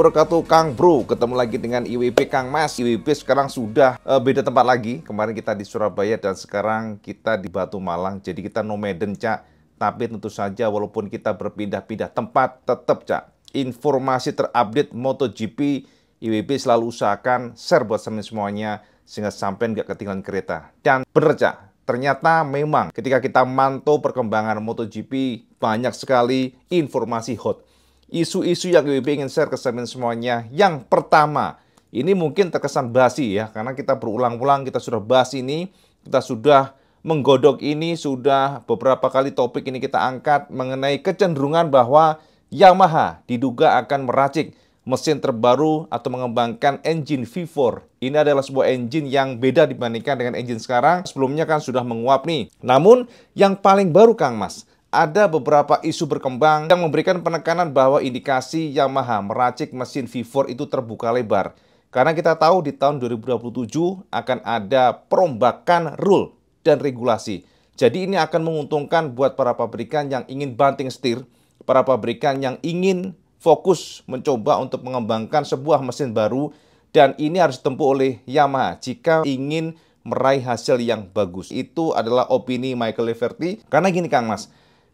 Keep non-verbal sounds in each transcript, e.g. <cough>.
wabarakatuh Kang Bro Ketemu lagi dengan IWB Kang Mas IWB sekarang sudah uh, beda tempat lagi Kemarin kita di Surabaya dan sekarang kita di Batu Malang Jadi kita nomaden Cak Tapi tentu saja walaupun kita berpindah-pindah tempat Tetap Cak Informasi terupdate MotoGP IWB selalu usahakan share buat semuanya Sehingga sampai nggak ketinggalan kereta Dan bener Cak Ternyata memang ketika kita mantau perkembangan MotoGP banyak sekali informasi hot isu-isu yang GWP ingin share ke segmen semuanya. Yang pertama, ini mungkin terkesan basi ya, karena kita berulang-ulang, kita sudah bahas ini, kita sudah menggodok ini, sudah beberapa kali topik ini kita angkat mengenai kecenderungan bahwa Yamaha diduga akan meracik mesin terbaru atau mengembangkan engine V4. Ini adalah sebuah engine yang beda dibandingkan dengan engine sekarang. Sebelumnya kan sudah menguap nih. Namun yang paling baru Kang Mas ada beberapa isu berkembang yang memberikan penekanan bahwa indikasi Yamaha meracik mesin V4 itu terbuka lebar. Karena kita tahu di tahun 2027 akan ada perombakan rule dan regulasi. Jadi ini akan menguntungkan buat para pabrikan yang ingin banting setir, para pabrikan yang ingin fokus mencoba untuk mengembangkan sebuah mesin baru dan ini harus ditempuh oleh Yamaha jika ingin meraih hasil yang bagus. Itu adalah opini Michael Leverty. Karena gini Kang Mas,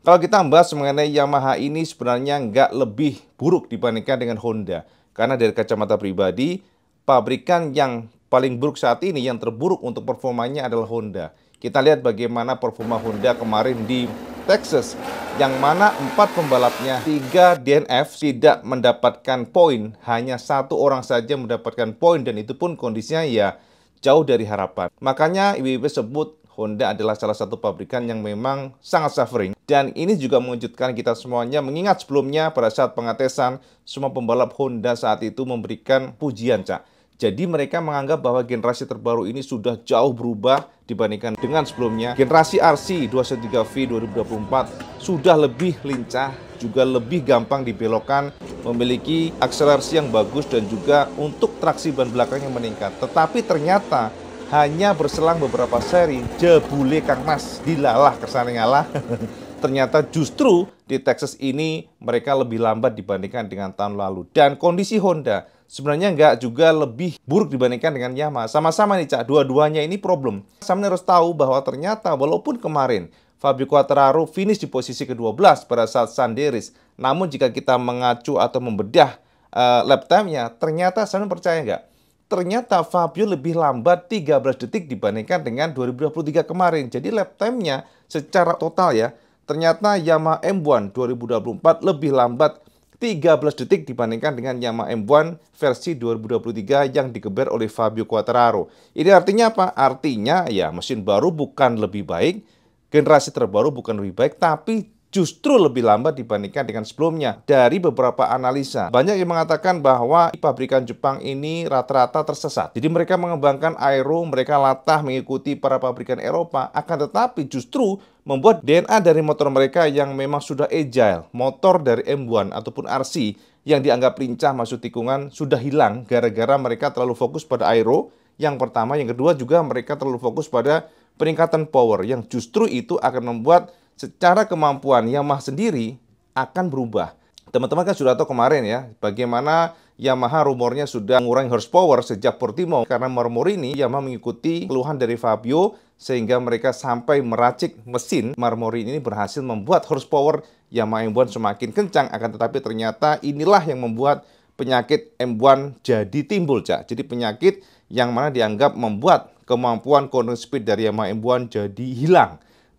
kalau kita membahas mengenai Yamaha ini sebenarnya nggak lebih buruk dibandingkan dengan Honda. Karena dari kacamata pribadi, pabrikan yang paling buruk saat ini, yang terburuk untuk performanya adalah Honda. Kita lihat bagaimana performa Honda kemarin di Texas, yang mana empat pembalapnya, tiga DNF tidak mendapatkan poin, hanya satu orang saja mendapatkan poin, dan itu pun kondisinya ya jauh dari harapan. Makanya IWB sebut Honda adalah salah satu pabrikan yang memang sangat suffering. Dan ini juga mengejutkan kita semuanya mengingat sebelumnya pada saat pengetesan semua pembalap Honda saat itu memberikan pujian, Cak. Jadi mereka menganggap bahwa generasi terbaru ini sudah jauh berubah dibandingkan dengan sebelumnya. Generasi RC 213V 2024 sudah lebih lincah, juga lebih gampang dibelokkan, memiliki akselerasi yang bagus dan juga untuk traksi ban belakang yang meningkat. Tetapi ternyata hanya berselang beberapa seri, jebule Kang Mas dilalah kesana ngalah. <laughs> Ternyata justru di Texas ini mereka lebih lambat dibandingkan dengan tahun lalu. Dan kondisi Honda sebenarnya nggak juga lebih buruk dibandingkan dengan Yamaha. Sama-sama nih Cak, dua-duanya ini problem. Sama harus tahu bahwa ternyata walaupun kemarin Fabio Quartararo finish di posisi ke-12 pada saat Sanderis. Namun jika kita mengacu atau membedah uh, lap time-nya, ternyata saya percaya nggak? ternyata Fabio lebih lambat 13 detik dibandingkan dengan 2023 kemarin. Jadi lap time-nya secara total ya, ternyata Yamaha M1 2024 lebih lambat 13 detik dibandingkan dengan Yamaha M1 versi 2023 yang digeber oleh Fabio Quartararo. Ini artinya apa? Artinya ya mesin baru bukan lebih baik, generasi terbaru bukan lebih baik, tapi justru lebih lambat dibandingkan dengan sebelumnya dari beberapa analisa. Banyak yang mengatakan bahwa pabrikan Jepang ini rata-rata tersesat. Jadi mereka mengembangkan aero, mereka latah mengikuti para pabrikan Eropa, akan tetapi justru membuat DNA dari motor mereka yang memang sudah agile, motor dari M1 ataupun RC yang dianggap lincah masuk tikungan sudah hilang gara-gara mereka terlalu fokus pada aero yang pertama, yang kedua juga mereka terlalu fokus pada peningkatan power yang justru itu akan membuat secara kemampuan Yamaha sendiri akan berubah. Teman-teman kan sudah tahu kemarin ya, bagaimana Yamaha rumornya sudah mengurangi horsepower sejak Portimo karena marmor ini Yamaha mengikuti keluhan dari Fabio sehingga mereka sampai meracik mesin marmor ini berhasil membuat horsepower Yamaha M1 semakin kencang akan tetapi ternyata inilah yang membuat penyakit M1 jadi timbul Cak. Jadi penyakit yang mana dianggap membuat kemampuan corner speed dari Yamaha M1 jadi hilang.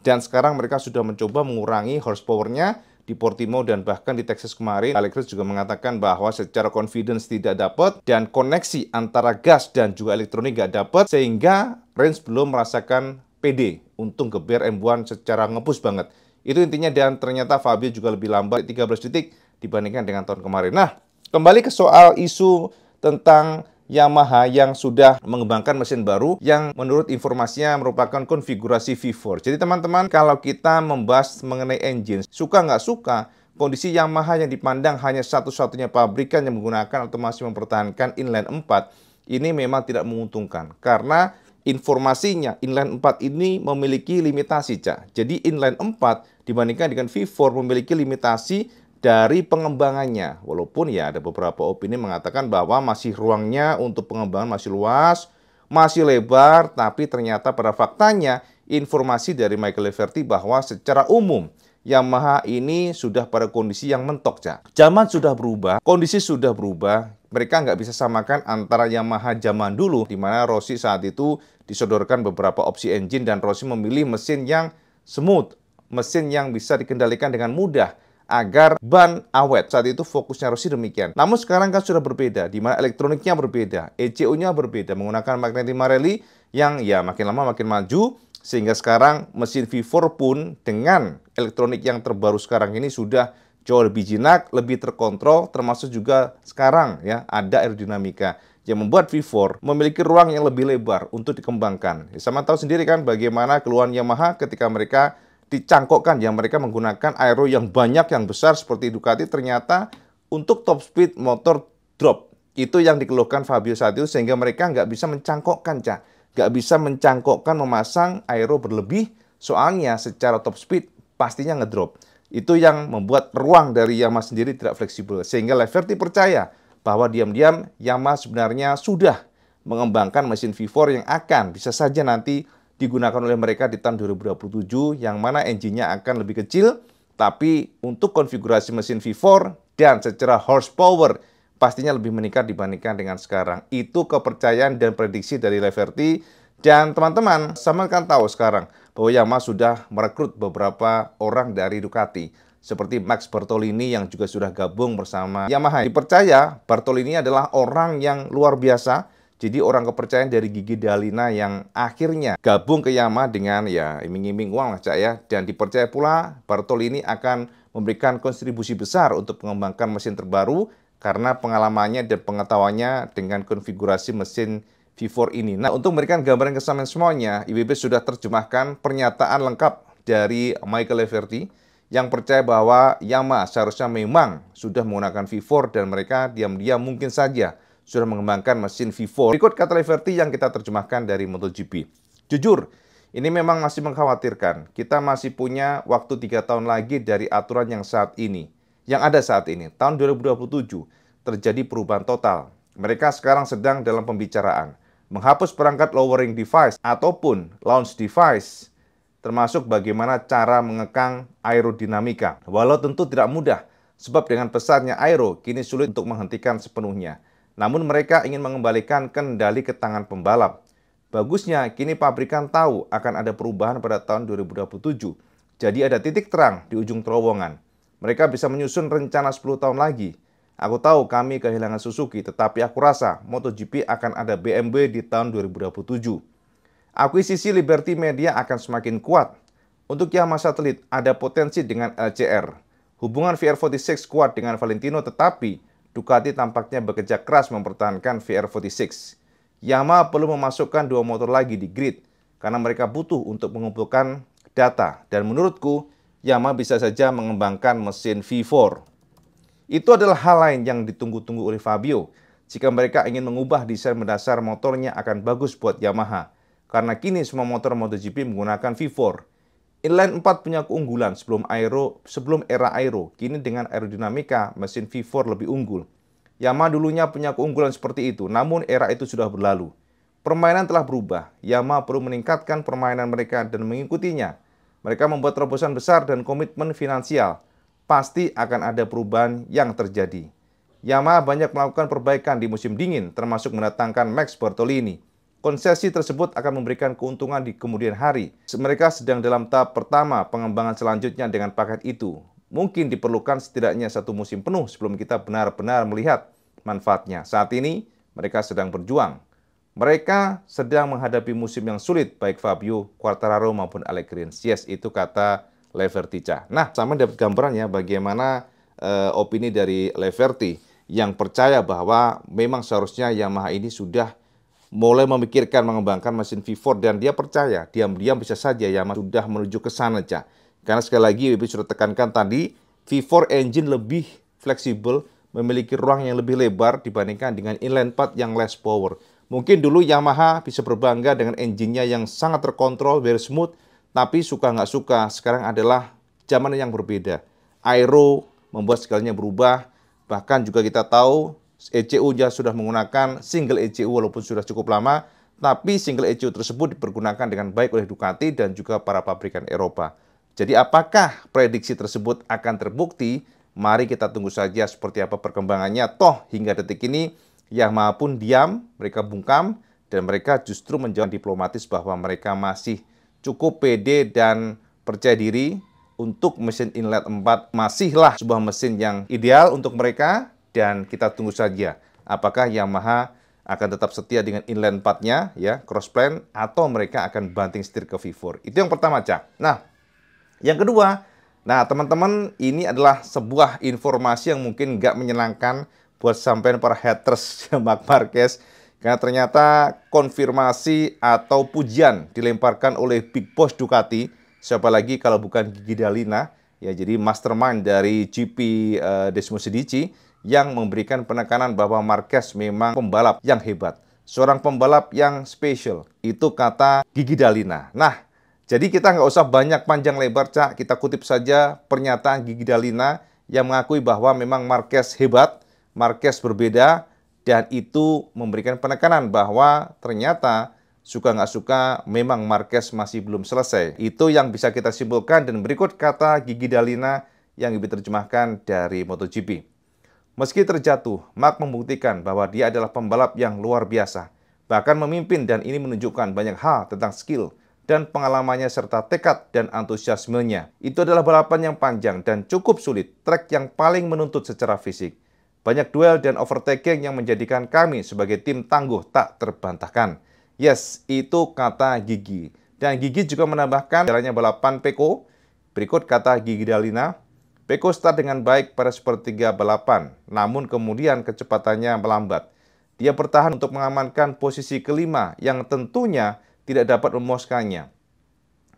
Dan sekarang mereka sudah mencoba mengurangi horsepower-nya di Portimo dan bahkan di Texas kemarin, Alex juga mengatakan bahwa secara confidence tidak dapat dan koneksi antara gas dan juga elektronik nggak dapat sehingga Range belum merasakan PD Untung geber M1 secara ngepush banget. Itu intinya dan ternyata Fabio juga lebih lambat 13 detik dibandingkan dengan tahun kemarin. Nah, kembali ke soal isu tentang Yamaha yang sudah mengembangkan mesin baru yang menurut informasinya merupakan konfigurasi V4. Jadi teman-teman kalau kita membahas mengenai engine, suka nggak suka, kondisi Yamaha yang dipandang hanya satu-satunya pabrikan yang menggunakan atau masih mempertahankan inline 4 ini memang tidak menguntungkan karena informasinya inline 4 ini memiliki limitasi, Cak. Jadi inline 4 dibandingkan dengan V4 memiliki limitasi dari pengembangannya. Walaupun ya ada beberapa opini mengatakan bahwa masih ruangnya untuk pengembangan masih luas, masih lebar, tapi ternyata pada faktanya informasi dari Michael Leverty bahwa secara umum Yamaha ini sudah pada kondisi yang mentok, Cak. Zaman sudah berubah, kondisi sudah berubah. Mereka nggak bisa samakan antara Yamaha zaman dulu, di mana Rossi saat itu disodorkan beberapa opsi engine dan Rossi memilih mesin yang smooth, mesin yang bisa dikendalikan dengan mudah agar ban awet. Saat itu fokusnya Rossi demikian. Namun sekarang kan sudah berbeda, di mana elektroniknya berbeda, ECU-nya berbeda, menggunakan magnetic Marelli yang ya makin lama makin maju, sehingga sekarang mesin V4 pun dengan elektronik yang terbaru sekarang ini sudah jauh lebih jinak, lebih terkontrol, termasuk juga sekarang ya ada aerodinamika yang membuat V4 memiliki ruang yang lebih lebar untuk dikembangkan. Ya, sama tahu sendiri kan bagaimana keluhan Yamaha ketika mereka dicangkokkan ya mereka menggunakan aero yang banyak yang besar seperti Ducati ternyata untuk top speed motor drop itu yang dikeluhkan Fabio saat itu sehingga mereka nggak bisa mencangkokkan cah nggak bisa mencangkokkan memasang aero berlebih soalnya secara top speed pastinya ngedrop itu yang membuat ruang dari Yamaha sendiri tidak fleksibel sehingga Leverty percaya bahwa diam-diam Yamaha sebenarnya sudah mengembangkan mesin V4 yang akan bisa saja nanti digunakan oleh mereka di tahun 2027 yang mana engine-nya akan lebih kecil tapi untuk konfigurasi mesin V4 dan secara horsepower pastinya lebih meningkat dibandingkan dengan sekarang. Itu kepercayaan dan prediksi dari Leverty dan teman-teman sama kan tahu sekarang bahwa Yamaha sudah merekrut beberapa orang dari Ducati seperti Max Bertolini yang juga sudah gabung bersama Yamaha. Dipercaya Bertolini adalah orang yang luar biasa jadi orang kepercayaan dari Gigi Dalina yang akhirnya gabung ke Yama dengan ya iming-iming uang lah Cak ya. Dan dipercaya pula Bartol ini akan memberikan kontribusi besar untuk mengembangkan mesin terbaru karena pengalamannya dan pengetahuannya dengan konfigurasi mesin V4 ini. Nah untuk memberikan gambaran kesamaan semuanya, IBB sudah terjemahkan pernyataan lengkap dari Michael Leverty yang percaya bahwa Yama seharusnya memang sudah menggunakan V4 dan mereka diam-diam mungkin saja sudah mengembangkan mesin V4. Berikut kata Liberty yang kita terjemahkan dari MotoGP. Jujur, ini memang masih mengkhawatirkan. Kita masih punya waktu 3 tahun lagi dari aturan yang saat ini. Yang ada saat ini, tahun 2027, terjadi perubahan total. Mereka sekarang sedang dalam pembicaraan. Menghapus perangkat lowering device ataupun launch device, termasuk bagaimana cara mengekang aerodinamika. Walau tentu tidak mudah, sebab dengan besarnya aero, kini sulit untuk menghentikan sepenuhnya. Namun mereka ingin mengembalikan kendali ke tangan pembalap. Bagusnya, kini pabrikan tahu akan ada perubahan pada tahun 2027. Jadi ada titik terang di ujung terowongan. Mereka bisa menyusun rencana 10 tahun lagi. Aku tahu kami kehilangan Suzuki, tetapi aku rasa MotoGP akan ada BMW di tahun 2027. Akuisisi Liberty Media akan semakin kuat. Untuk Yamaha satelit, ada potensi dengan LCR. Hubungan VR46 kuat dengan Valentino, tetapi Ducati tampaknya bekerja keras mempertahankan VR46. Yamaha perlu memasukkan dua motor lagi di grid karena mereka butuh untuk mengumpulkan data dan menurutku Yamaha bisa saja mengembangkan mesin V4. Itu adalah hal lain yang ditunggu-tunggu oleh Fabio. Jika mereka ingin mengubah desain mendasar motornya akan bagus buat Yamaha. Karena kini semua motor MotoGP menggunakan V4. Inline 4 punya keunggulan sebelum aero, sebelum era aero. Kini dengan aerodinamika, mesin V4 lebih unggul. Yamaha dulunya punya keunggulan seperti itu, namun era itu sudah berlalu. Permainan telah berubah. Yamaha perlu meningkatkan permainan mereka dan mengikutinya. Mereka membuat terobosan besar dan komitmen finansial. Pasti akan ada perubahan yang terjadi. Yamaha banyak melakukan perbaikan di musim dingin, termasuk mendatangkan Max Bertolini. Konsesi tersebut akan memberikan keuntungan di kemudian hari. Mereka sedang dalam tahap pertama pengembangan selanjutnya dengan paket itu. Mungkin diperlukan setidaknya satu musim penuh sebelum kita benar-benar melihat manfaatnya. Saat ini, mereka sedang berjuang. Mereka sedang menghadapi musim yang sulit, baik Fabio Quartararo maupun Alec Yes, itu kata Leverticha. Nah, sama dapat gambarannya bagaimana uh, opini dari Leverti yang percaya bahwa memang seharusnya Yamaha ini sudah mulai memikirkan mengembangkan mesin V4 dan dia percaya diam-diam bisa saja Yamaha sudah menuju ke sana Cak. Karena sekali lagi Bibi sudah tekankan tadi V4 engine lebih fleksibel, memiliki ruang yang lebih lebar dibandingkan dengan inline 4 yang less power. Mungkin dulu Yamaha bisa berbangga dengan engine-nya yang sangat terkontrol, very smooth, tapi suka nggak suka, sekarang adalah zaman yang berbeda. Aero membuat segalanya berubah, bahkan juga kita tahu ecu juga sudah menggunakan single ECU walaupun sudah cukup lama, tapi single ECU tersebut dipergunakan dengan baik oleh Ducati dan juga para pabrikan Eropa. Jadi apakah prediksi tersebut akan terbukti? Mari kita tunggu saja seperti apa perkembangannya. Toh hingga detik ini Yamaha pun diam, mereka bungkam, dan mereka justru menjawab diplomatis bahwa mereka masih cukup pede dan percaya diri untuk mesin inlet 4 masihlah sebuah mesin yang ideal untuk mereka dan kita tunggu saja apakah Yamaha akan tetap setia dengan inline 4 nya ya plan atau mereka akan banting setir ke V4 itu yang pertama cak nah yang kedua nah teman-teman ini adalah sebuah informasi yang mungkin nggak menyenangkan buat sampai para haters <laughs> Mark Marquez karena ternyata konfirmasi atau pujian dilemparkan oleh Big Boss Ducati siapa lagi kalau bukan Gigi Dalina ya jadi mastermind dari GP uh, eh, Desmosedici yang memberikan penekanan bahwa Marquez memang pembalap yang hebat. Seorang pembalap yang spesial. Itu kata Gigi Dalina. Nah, jadi kita nggak usah banyak panjang lebar, Cak. Kita kutip saja pernyataan Gigi Dalina yang mengakui bahwa memang Marquez hebat, Marquez berbeda, dan itu memberikan penekanan bahwa ternyata suka nggak suka memang Marquez masih belum selesai. Itu yang bisa kita simpulkan dan berikut kata Gigi Dalina yang diterjemahkan dari MotoGP. Meski terjatuh, Mark membuktikan bahwa dia adalah pembalap yang luar biasa, bahkan memimpin dan ini menunjukkan banyak hal tentang skill dan pengalamannya serta tekad dan antusiasmenya. Itu adalah balapan yang panjang dan cukup sulit, trek yang paling menuntut secara fisik. Banyak duel dan overtaking yang menjadikan kami sebagai tim tangguh tak terbantahkan. Yes, itu kata Gigi. Dan Gigi juga menambahkan jalannya balapan Peko. Berikut kata Gigi Dalina, Peko start dengan baik pada sepertiga balapan, namun kemudian kecepatannya melambat. Dia bertahan untuk mengamankan posisi kelima yang tentunya tidak dapat memuaskannya.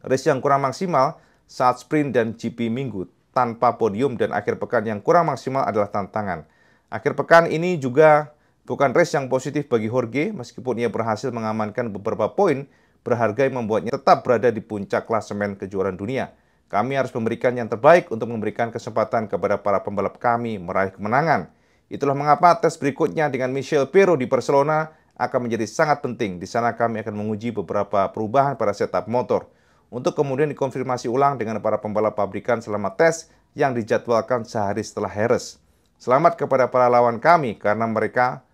Race yang kurang maksimal saat sprint dan GP minggu tanpa podium dan akhir pekan yang kurang maksimal adalah tantangan. Akhir pekan ini juga bukan race yang positif bagi Jorge meskipun ia berhasil mengamankan beberapa poin berharga yang membuatnya tetap berada di puncak klasemen kejuaraan dunia. Kami harus memberikan yang terbaik untuk memberikan kesempatan kepada para pembalap kami meraih kemenangan. Itulah mengapa tes berikutnya dengan Michel Pirro di Barcelona akan menjadi sangat penting. Di sana kami akan menguji beberapa perubahan pada setup motor untuk kemudian dikonfirmasi ulang dengan para pembalap pabrikan selama tes yang dijadwalkan sehari setelah Harris. Selamat kepada para lawan kami karena mereka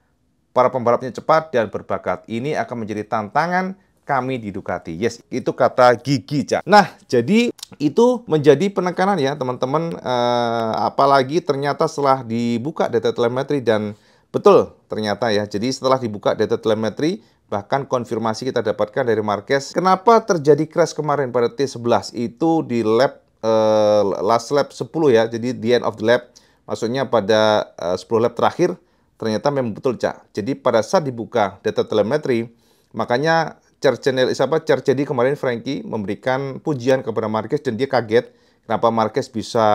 para pembalapnya cepat dan berbakat. Ini akan menjadi tantangan kami didukati Yes, itu kata gigi, Cak. Nah, jadi itu menjadi penekanan ya, teman-teman. Eh, apalagi ternyata setelah dibuka data telemetri dan betul ternyata ya. Jadi setelah dibuka data telemetri, bahkan konfirmasi kita dapatkan dari Marquez. Kenapa terjadi crash kemarin pada T11 itu di lap eh, last lap 10 ya. Jadi the end of the lap. Maksudnya pada eh, sepuluh 10 lap terakhir ternyata memang betul, Cak. Jadi pada saat dibuka data telemetri, makanya Churchill siapa Churchill kemarin Frankie memberikan pujian kepada Marquez dan dia kaget kenapa Marquez bisa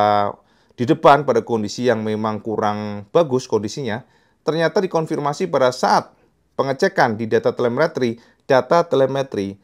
di depan pada kondisi yang memang kurang bagus kondisinya. Ternyata dikonfirmasi pada saat pengecekan di data telemetri, data telemetri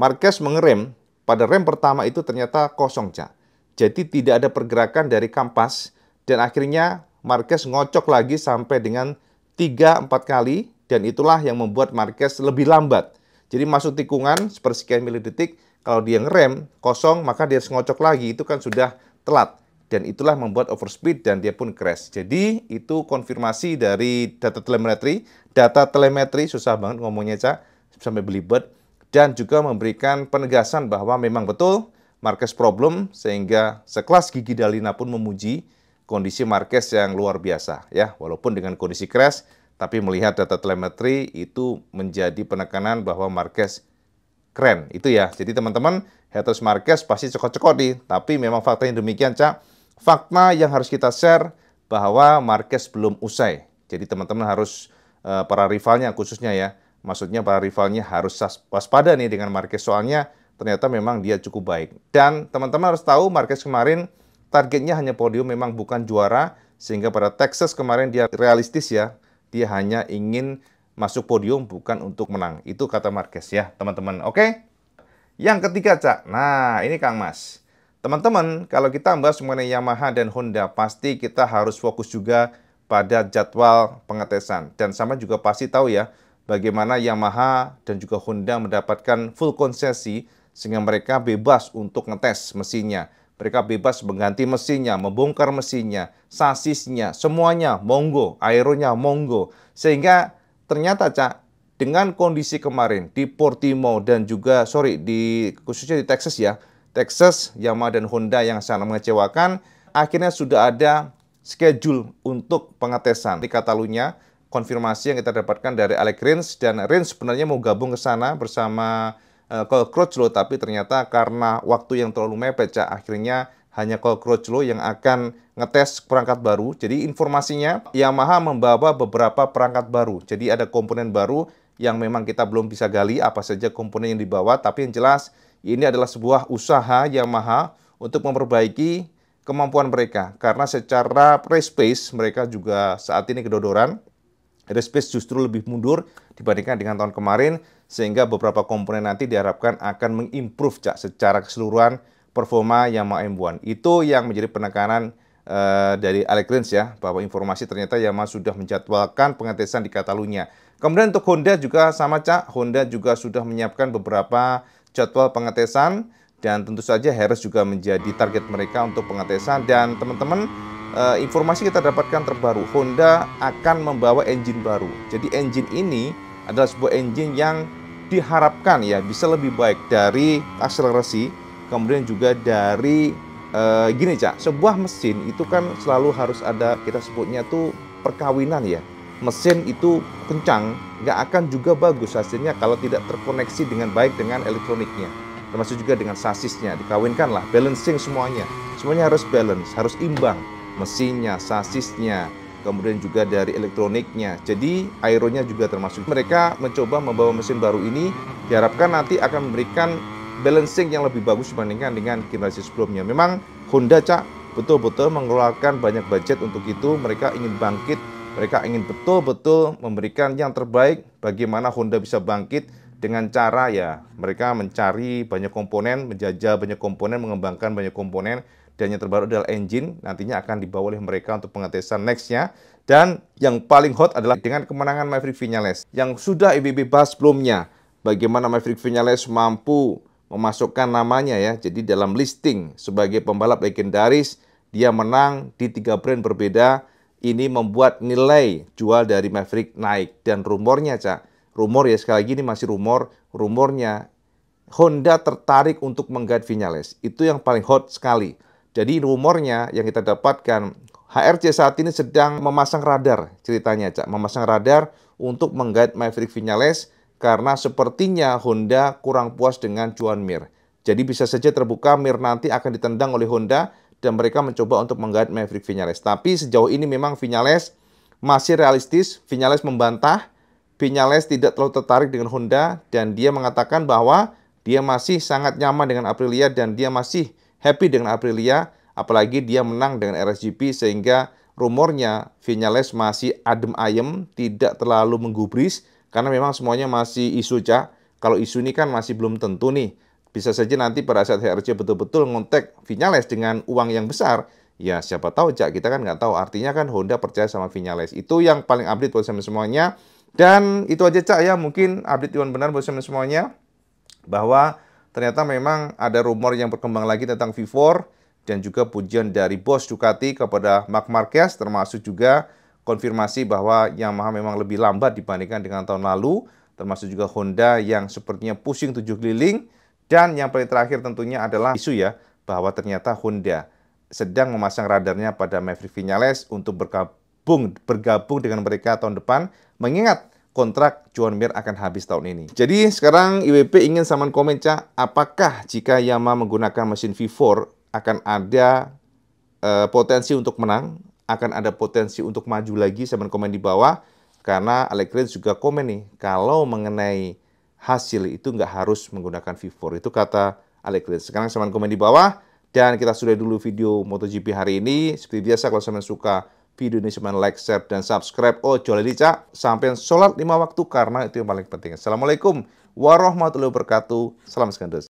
Marquez mengerem pada rem pertama itu ternyata kosong, Cak. Jadi tidak ada pergerakan dari kampas dan akhirnya Marquez ngocok lagi sampai dengan 3-4 kali dan itulah yang membuat Marquez lebih lambat jadi masuk tikungan sepersekian milidetik, kalau dia ngerem kosong maka dia ngocok lagi itu kan sudah telat dan itulah membuat overspeed dan dia pun crash. Jadi itu konfirmasi dari data telemetri, data telemetri susah banget ngomongnya cak sampai belibet dan juga memberikan penegasan bahwa memang betul Marquez problem sehingga sekelas Gigi Dalina pun memuji kondisi Marquez yang luar biasa ya walaupun dengan kondisi crash tapi melihat data telemetri itu menjadi penekanan bahwa Marquez keren. Itu ya. Jadi teman-teman, haters Marquez pasti cekot-cekot nih. Tapi memang faktanya demikian, Cak. Fakta yang harus kita share bahwa Marquez belum usai. Jadi teman-teman harus eh, para rivalnya khususnya ya, maksudnya para rivalnya harus waspada nih dengan Marquez soalnya ternyata memang dia cukup baik. Dan teman-teman harus tahu Marquez kemarin targetnya hanya podium memang bukan juara sehingga pada Texas kemarin dia realistis ya dia hanya ingin masuk podium bukan untuk menang. Itu kata Marquez ya, teman-teman. Oke? Yang ketiga, Cak. Nah, ini Kang Mas. Teman-teman, kalau kita membahas mengenai Yamaha dan Honda, pasti kita harus fokus juga pada jadwal pengetesan. Dan sama juga pasti tahu ya, bagaimana Yamaha dan juga Honda mendapatkan full konsesi sehingga mereka bebas untuk ngetes mesinnya. Mereka bebas mengganti mesinnya, membongkar mesinnya, sasisnya, semuanya monggo, aeronya monggo. Sehingga ternyata Cak, dengan kondisi kemarin di Portimo dan juga sorry di khususnya di Texas ya, Texas, Yamaha dan Honda yang sangat mengecewakan, akhirnya sudah ada schedule untuk pengetesan di Katalunya. Konfirmasi yang kita dapatkan dari Alec Rins dan Rins sebenarnya mau gabung ke sana bersama Eh, cockroach loh tapi ternyata karena waktu yang terlalu mepet Cak akhirnya hanya cockroach loh yang akan ngetes perangkat baru jadi informasinya Yamaha membawa beberapa perangkat baru jadi ada komponen baru yang memang kita belum bisa gali apa saja komponen yang dibawa tapi yang jelas ini adalah sebuah usaha Yamaha untuk memperbaiki kemampuan mereka karena secara race pace mereka juga saat ini kedodoran Aerospace justru lebih mundur dibandingkan dengan tahun kemarin, sehingga beberapa komponen nanti diharapkan akan mengimprove cak secara keseluruhan performa Yamaha M1. Itu yang menjadi penekanan uh, dari Alec Rins ya, bahwa informasi ternyata Yamaha sudah menjadwalkan pengetesan di Katalunya. Kemudian untuk Honda juga sama cak, Honda juga sudah menyiapkan beberapa jadwal pengetesan, dan tentu saja Harris juga menjadi target mereka untuk pengetesan dan teman-teman eh, informasi kita dapatkan terbaru Honda akan membawa engine baru jadi engine ini adalah sebuah engine yang diharapkan ya bisa lebih baik dari akselerasi kemudian juga dari e, gini cak sebuah mesin itu kan selalu harus ada kita sebutnya tuh perkawinan ya mesin itu kencang nggak akan juga bagus hasilnya kalau tidak terkoneksi dengan baik dengan elektroniknya termasuk juga dengan sasisnya dikawinkanlah balancing semuanya semuanya harus balance harus imbang mesinnya sasisnya kemudian juga dari elektroniknya jadi aeronya juga termasuk mereka mencoba membawa mesin baru ini diharapkan nanti akan memberikan balancing yang lebih bagus dibandingkan dengan generasi sebelumnya memang Honda cak betul-betul mengeluarkan banyak budget untuk itu mereka ingin bangkit mereka ingin betul-betul memberikan yang terbaik bagaimana Honda bisa bangkit dengan cara ya mereka mencari banyak komponen, menjajah banyak komponen, mengembangkan banyak komponen dan yang terbaru adalah engine nantinya akan dibawa oleh mereka untuk pengetesan nextnya dan yang paling hot adalah dengan kemenangan Maverick Vinales yang sudah EBB bahas sebelumnya bagaimana Maverick Vinales mampu memasukkan namanya ya jadi dalam listing sebagai pembalap legendaris dia menang di tiga brand berbeda ini membuat nilai jual dari Maverick naik dan rumornya cak rumor ya sekali lagi ini masih rumor, rumornya Honda tertarik untuk menggait Vinales. Itu yang paling hot sekali. Jadi rumornya yang kita dapatkan HRC saat ini sedang memasang radar ceritanya, Cak. Memasang radar untuk menggait Maverick Vinales karena sepertinya Honda kurang puas dengan Juan Mir. Jadi bisa saja terbuka Mir nanti akan ditendang oleh Honda dan mereka mencoba untuk menggait Maverick Vinales. Tapi sejauh ini memang Vinales masih realistis. Vinales membantah Vinales tidak terlalu tertarik dengan Honda dan dia mengatakan bahwa dia masih sangat nyaman dengan Aprilia dan dia masih happy dengan Aprilia apalagi dia menang dengan RSGP sehingga rumornya Vinales masih adem ayem, tidak terlalu menggubris karena memang semuanya masih isu cak. Kalau isu ini kan masih belum tentu nih. Bisa saja nanti pada saat HRC betul-betul ngontek Vinales dengan uang yang besar, ya siapa tahu cak kita kan nggak tahu. Artinya kan Honda percaya sama Vinales. Itu yang paling update buat semuanya. Dan itu aja Cak ya, mungkin update Iwan benar buat semuanya bahwa ternyata memang ada rumor yang berkembang lagi tentang V4 dan juga pujian dari bos Ducati kepada Mark Marquez termasuk juga konfirmasi bahwa Yamaha memang lebih lambat dibandingkan dengan tahun lalu termasuk juga Honda yang sepertinya pusing tujuh keliling dan yang paling terakhir tentunya adalah isu ya bahwa ternyata Honda sedang memasang radarnya pada Maverick Vinales untuk bergabung Bung bergabung dengan mereka tahun depan mengingat kontrak John Mir akan habis tahun ini. Jadi sekarang IWP ingin saman komen Cak, apakah jika yamaha menggunakan mesin V4 akan ada uh, potensi untuk menang? Akan ada potensi untuk maju lagi? Saman komen di bawah. Karena Alec juga komen nih, kalau mengenai hasil itu nggak harus menggunakan V4. Itu kata Alec Sekarang saman komen di bawah. Dan kita sudah dulu video MotoGP hari ini. Seperti biasa kalau saman suka video ini cuma like, share, dan subscribe. Oh, di cak. Sampai sholat lima waktu karena itu yang paling penting. Assalamualaikum warahmatullahi wabarakatuh. Salam sekandus.